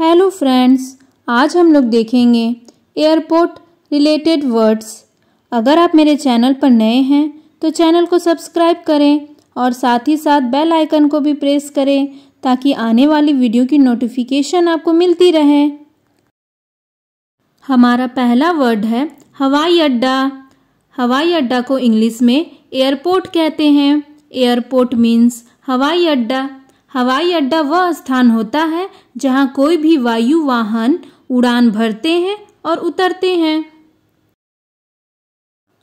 hello friends आज हम लोग देखेंगे एयरपोर्ट रिलेटेड वर्ड्स अगर आप मेरे चैनल पर नए हैं तो चैनल को सब्सक्राइब करें और साथ ही साथ बेल आइकन को भी प्रेस करें ताकि आने वाली वीडियो की नोटिफिकेशन आपको मिलती रहे हमारा पहला वर्ड है हवाई अड्डा हवाई अड्डा को इंग्लिश में एयरपोर्ट कहते हैं एयरपोर्ट मीन्स हवाई अड्डा हवाई अड्डा वह स्थान होता है जहां कोई भी वायु वाहन उड़ान भरते हैं और उतरते हैं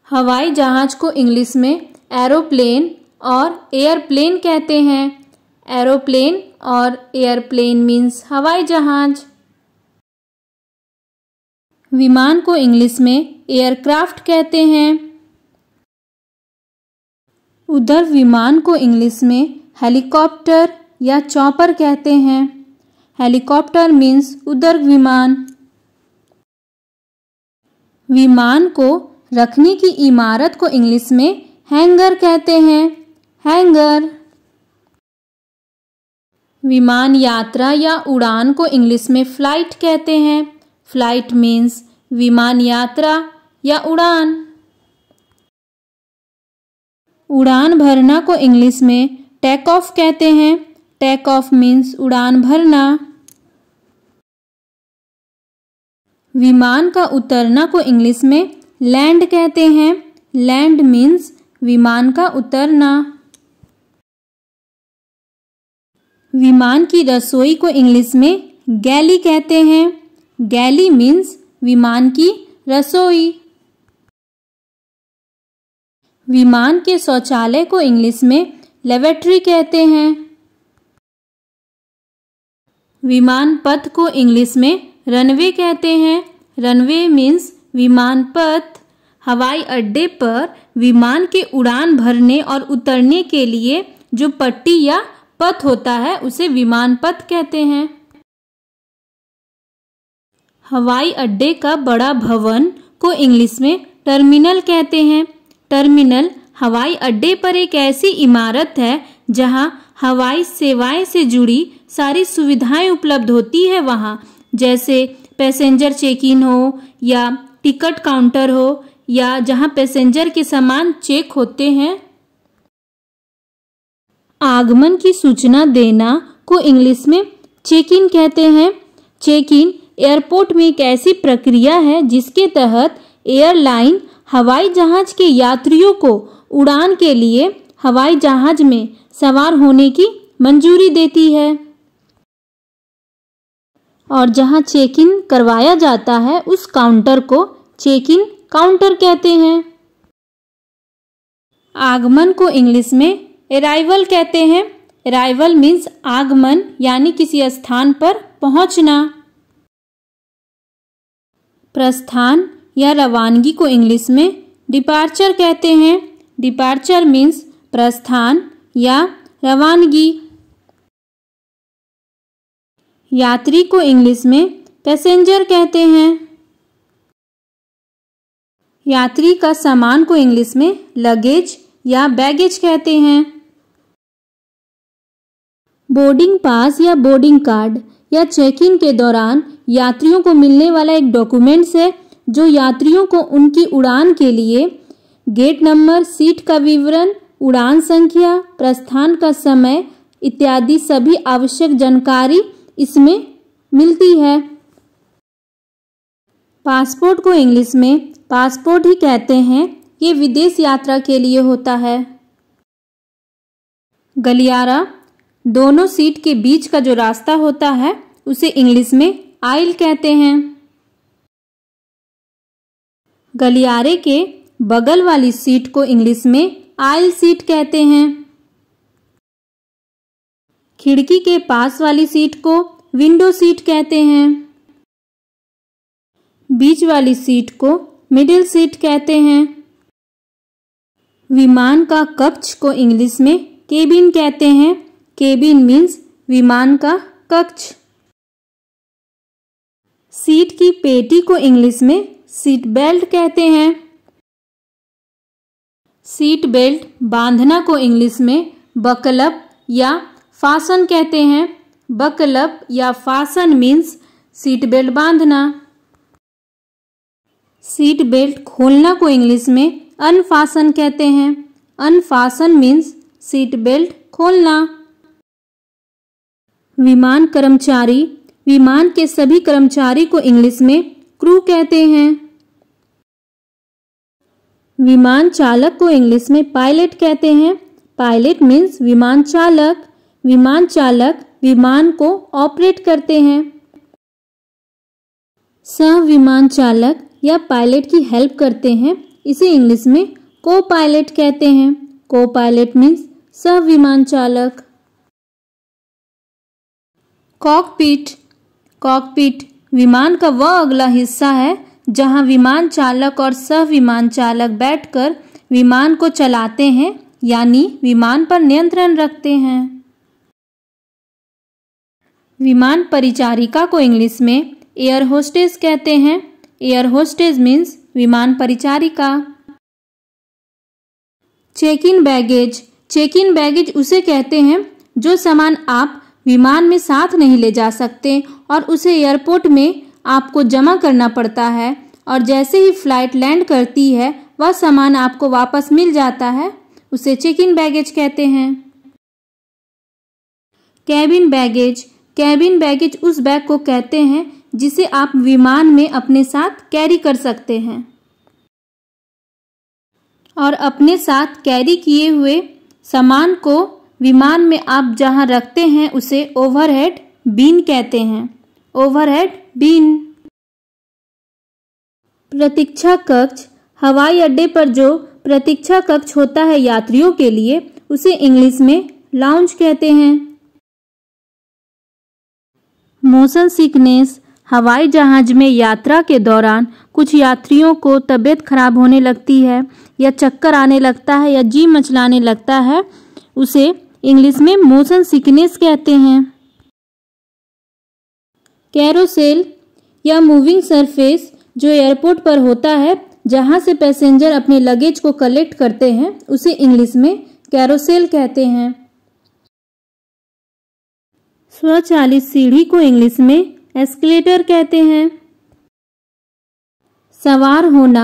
हवाई जहाज को इंग्लिश में एरोप्लेन और एयरप्लेन कहते हैं एरोप्लेन और एयरप्लेन मीन्स हवाई जहाज विमान को इंग्लिश में एयरक्राफ्ट कहते हैं उधर विमान को इंग्लिश में हेलीकॉप्टर या चौपर कहते हैं हेलीकॉप्टर मीन्स उदर्ग विमान विमान को रखने की इमारत को इंग्लिश में हैंगर कहते हैं हैंगर विमान यात्रा या उड़ान को इंग्लिश में फ्लाइट कहते हैं फ्लाइट मीन्स विमान यात्रा या उड़ान उड़ान भरना को इंग्लिश में टेक ऑफ कहते हैं टेक ऑफ मीन्स उड़ान भरना विमान का उतरना को इंग्लिश में लैंड कहते हैं लैंड मीन्स विमान का उतरना विमान की रसोई को इंग्लिश में गैली कहते हैं गैली मीन्स विमान की रसोई विमान के शौचालय को इंग्लिश में लेवेट्री कहते हैं विमान पथ को इंग्लिश में रनवे कहते हैं रनवे मीन्स विमान पथ हवाई अड्डे पर विमान के उड़ान भरने और उतरने के लिए जो पट्टी या पथ होता है उसे विमान पथ कहते हैं हवाई अड्डे का बड़ा भवन को इंग्लिश में टर्मिनल कहते हैं टर्मिनल हवाई अड्डे पर एक ऐसी इमारत है जहां हवाई सेवाएं से जुड़ी सारी सुविधाएं उपलब्ध होती है वहाँ जैसे पैसेंजर चेक इन हो या टिकट काउंटर हो या जहाँ पैसेंजर के सामान चेक होते हैं आगमन की सूचना देना को इंग्लिश में चेक इन कहते हैं चेक इन एयरपोर्ट में एक ऐसी प्रक्रिया है जिसके तहत एयरलाइन हवाई जहाज के यात्रियों को उड़ान के लिए हवाई जहाज में सवार होने की मंजूरी देती है और जहां चेक इन करवाया जाता है उस काउंटर को चेक इन काउंटर कहते हैं आगमन को इंग्लिश में अराइवल कहते हैं अराइवल मीन्स आगमन यानी किसी स्थान पर पहुंचना प्रस्थान या रवानगी को इंग्लिश में डिपार्चर कहते हैं डिपार्चर मीन्स प्रस्थान या रवानगी यात्री को इंग्लिश में पैसेंजर कहते हैं यात्री का सामान को इंग्लिश में लगेज या बैगेज कहते हैं बोर्डिंग पास या बोर्डिंग कार्ड या चेक इन के दौरान यात्रियों को मिलने वाला एक डॉक्यूमेंट्स है जो यात्रियों को उनकी उड़ान के लिए गेट नंबर सीट का विवरण उड़ान संख्या प्रस्थान का समय इत्यादि सभी आवश्यक जानकारी इसमें मिलती है पासपोर्ट को इंग्लिश में पासपोर्ट ही कहते हैं ये विदेश यात्रा के लिए होता है गलियारा दोनों सीट के बीच का जो रास्ता होता है उसे इंग्लिश में आइल कहते हैं गलियारे के बगल वाली सीट को इंग्लिश में आइल सीट कहते हैं खिड़की के पास वाली सीट को विंडो सीट कहते हैं बीच वाली सीट को मिडिल सीट कहते हैं विमान का कक्ष को इंग्लिश में केबिन कहते हैं केबिन मीन्स विमान का कक्ष सीट की पेटी को इंग्लिश में सीट बेल्ट कहते हैं सीट बेल्ट बांधना को इंग्लिश में बकलब या फासन कहते हैं बकलप या फासन मीन्स सीट बेल्ट बांधना सीट बेल्ट खोलना को इंग्लिश में अनफासन कहते हैं अनफासन मीन्स सीट बेल्ट खोलना विमान कर्मचारी विमान के सभी कर्मचारी को इंग्लिश में क्रू कहते हैं विमान चालक को इंग्लिश में पायलट कहते हैं पायलट मीन्स विमान चालक विमान चालक विमान को ऑपरेट करते हैं सह विमान चालक या पायलट की हेल्प करते हैं इसे इंग्लिश में को पायलट कहते हैं को पायलट मीन्स सह विमान चालक कॉकपिट कॉकपिट विमान का वह अगला हिस्सा है जहां विमान चालक और सह विमान चालक बैठकर विमान को चलाते हैं यानी विमान पर नियंत्रण रखते हैं विमान परिचारिका को इंग्लिश में एयर होस्टेज कहते हैं एयर होस्टेज मीन्स विमान परिचारिका check in baggage check in baggage उसे कहते हैं जो सामान आप विमान में साथ नहीं ले जा सकते और उसे एयरपोर्ट में आपको जमा करना पड़ता है और जैसे ही फ्लाइट लैंड करती है वह सामान आपको वापस मिल जाता है उसे चेक इन बैगेज कहते हैं कैबिन बैगेज कैबिन बैगेज उस बैग को कहते हैं जिसे आप विमान में अपने साथ कैरी कर सकते हैं और अपने साथ कैरी किए हुए सामान को विमान में आप जहां रखते हैं उसे ओवरहेड बीन कहते हैं ओवरहेड बीन प्रतीक्षा कक्ष हवाई अड्डे पर जो प्रतीक्षा कक्ष होता है यात्रियों के लिए उसे इंग्लिश में लाउंज कहते हैं मोशन सिकनेस हवाई जहाज में यात्रा के दौरान कुछ यात्रियों को तबीयत खराब होने लगती है या चक्कर आने लगता है या जी मचलाने लगता है उसे इंग्लिश में मोशन सिकनेस कहते हैं कैरोसेल या मूविंग सरफेस जो एयरपोर्ट पर होता है जहाँ से पैसेंजर अपने लगेज को कलेक्ट करते हैं उसे इंग्लिश में कैरोसेल कहते हैं स्वचालित सीढ़ी को इंग्लिश में एस्केलेटर कहते हैं सवार होना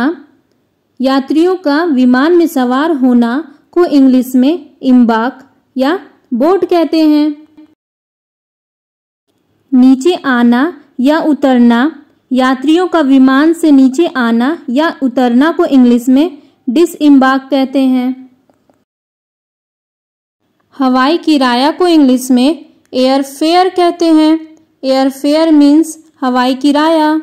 यात्रियों का विमान में सवार होना को इंग्लिश में इम्बाक या बोट कहते हैं नीचे आना या उतरना यात्रियों का विमान से नीचे आना या उतरना को इंग्लिश में डिस इम्बाक कहते हैं हवाई किराया को इंग्लिश में एयर फेयर कहते हैं एयर फेयर मीन्स हवाई किराया